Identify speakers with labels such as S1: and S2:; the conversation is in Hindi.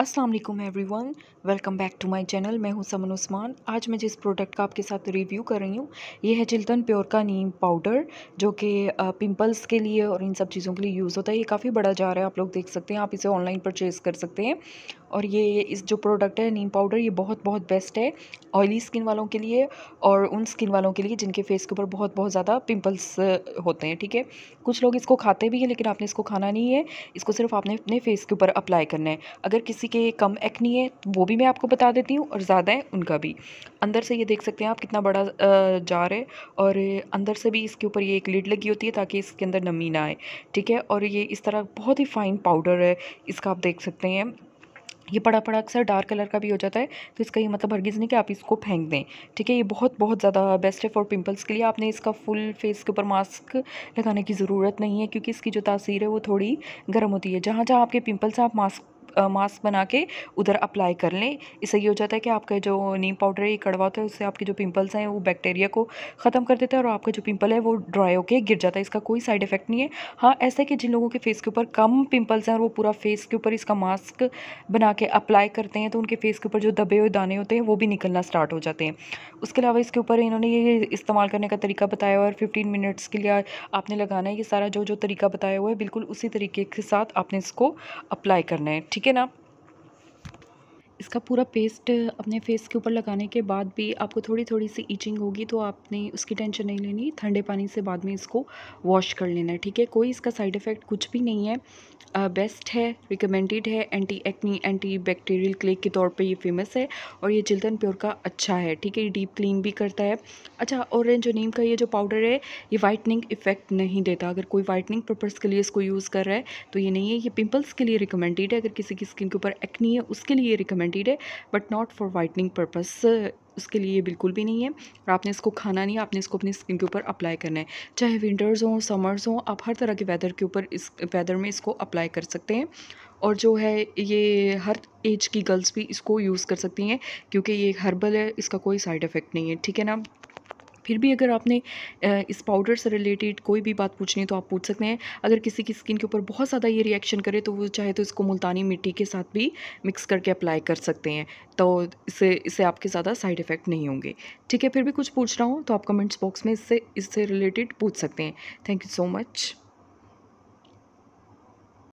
S1: अस्सलाम वालेकुम everyone welcome back to my channel मैं हूं समन उस्मान आज मैं जिस प्रोडक्ट का आपके साथ रिव्यू कर रही हूं ये है चिल्तन प्योर का नीम पाउडर जो कि पिंपल्स के लिए और इन सब चीज़ों के लिए यूज़ होता है ये काफ़ी बड़ा जा रहा है आप लोग देख सकते हैं आप इसे ऑनलाइन परचेज़ कर सकते हैं और ये इस जो प्रोडक्ट है नीम पाउडर ये बहुत बहुत बेस्ट है ऑयली स्किन वालों के लिए और उन स्किन वालों के लिए जिनके फेस के ऊपर बहुत बहुत ज़्यादा पिंपल्स होते हैं ठीक है कुछ लोग इसको खाते भी हैं लेकिन आपने इसको खाना नहीं है इसको सिर्फ आपने अपने फेस के ऊपर अप्लाई करना है अगर किसी किसी के कम एक्नी है तो वो भी मैं आपको बता देती हूँ और ज़्यादा है उनका भी अंदर से ये देख सकते हैं आप कितना बड़ा जार है और अंदर से भी इसके ऊपर ये एक लिड लगी होती है ताकि इसके अंदर नमी ना आए ठीक है और ये इस तरह बहुत ही फाइन पाउडर है इसका आप देख सकते हैं ये पड़ा पड़ा अक्सर डार्क कलर का भी हो जाता है तो इसका ये मतलब हरगिज़ नहीं कि आप इसको फेंक दें ठीक है ये बहुत बहुत ज़्यादा बेस्ट है फॉर पिंपल्स के लिए आपने इसका फुल फेस के ऊपर मास्क लगाने की ज़रूरत नहीं है क्योंकि इसकी जो तासीर है वो थोड़ी गर्म होती है जहाँ जहाँ आपके पिंपल्स हैं आप मास्क मास्क बना के उधर अप्लाई कर लें इससे ये हो जाता है कि आपका जो नीम पाउडर ये कड़वा होता है उससे आपके जो पिंपल्स हैं वो बैक्टीरिया को ख़त्म कर देता है और आपका जो पिंपल है वो ड्राई होकर गिर जाता है इसका कोई साइड इफेक्ट नहीं है हाँ ऐसा है कि जिन लोगों के फेस के ऊपर कम पिंपल्स हैं और वो पूरा फेस के ऊपर इसका मास्क बना के अप्लाई करते हैं तो उनके फेस के ऊपर जो दबे हुए दाने होते हैं वो भी निकलना स्टार्ट हो जाते हैं उसके अलावा इसके ऊपर इन्होंने ये इस्तेमाल करने का तरीका बताया हुआ और फिफ्टीन मिनट्स के लिए आपने लगाना है ये सारा जो जो तरीका बताया हुआ है बिल्कुल उसी तरीके के साथ आपने इसको अप्लाई करना है ठीक chicken up इसका पूरा पेस्ट अपने फेस के ऊपर लगाने के बाद भी आपको थोड़ी थोड़ी सी ईचिंग होगी तो आपने उसकी टेंशन नहीं लेनी ठंडे पानी से बाद में इसको वॉश कर लेना है ठीक है कोई इसका साइड इफ़ेक्ट कुछ भी नहीं है बेस्ट है रिकमेंडेड है एंटी एक्नी एंटी बैक्टीरियल क्लेक के तौर पे ये फेमस है और ये चिल्तन प्योर का अच्छा है ठीक है ये डीप क्लीन भी करता है अच्छा ऑरेंज नीम का ये जो पाउडर है ये वाइटनिंग इफेक्ट नहीं देता अगर कोई वाइटनिंग पर्पज़ के लिए इसको यूज़ कर रहा है तो ये नहीं है ये पिम्पल्स के लिए रिकमेंडेड है अगर किसी की स्किन के ऊपर एक्नी है उसके लिए रिकमेंड गारंटीड है but not for whitening purpose उसके लिए बिल्कुल भी नहीं है और आपने इसको खाना नहीं आपने इसको अपनी स्किन के ऊपर अप्लाई करना है चाहे विंटर्स हों समर्स हों आप हर तरह के वेदर के ऊपर इस वेदर में इसको अप्लाई कर सकते हैं और जो है ये हर एज की गर्ल्स भी इसको यूज़ कर सकती हैं क्योंकि ये हर्बल है इसका कोई साइड इफ़ेक्ट नहीं है ठीक है ना फिर भी अगर आपने इस पाउडर से रिलेटेड कोई भी बात पूछनी है तो आप पूछ सकते हैं अगर किसी की स्किन के ऊपर बहुत ज़्यादा ये रिएक्शन करे तो वो चाहे तो इसको मुल्तानी मिट्टी के साथ भी मिक्स करके अप्लाई कर सकते हैं तो इससे इससे आपके ज़्यादा साइड इफ़ेक्ट नहीं होंगे ठीक है फिर भी कुछ पूछ रहा हूँ तो आप कमेंट्स बॉक्स में इससे इससे रिलेटेड पूछ सकते हैं थैंक यू सो मच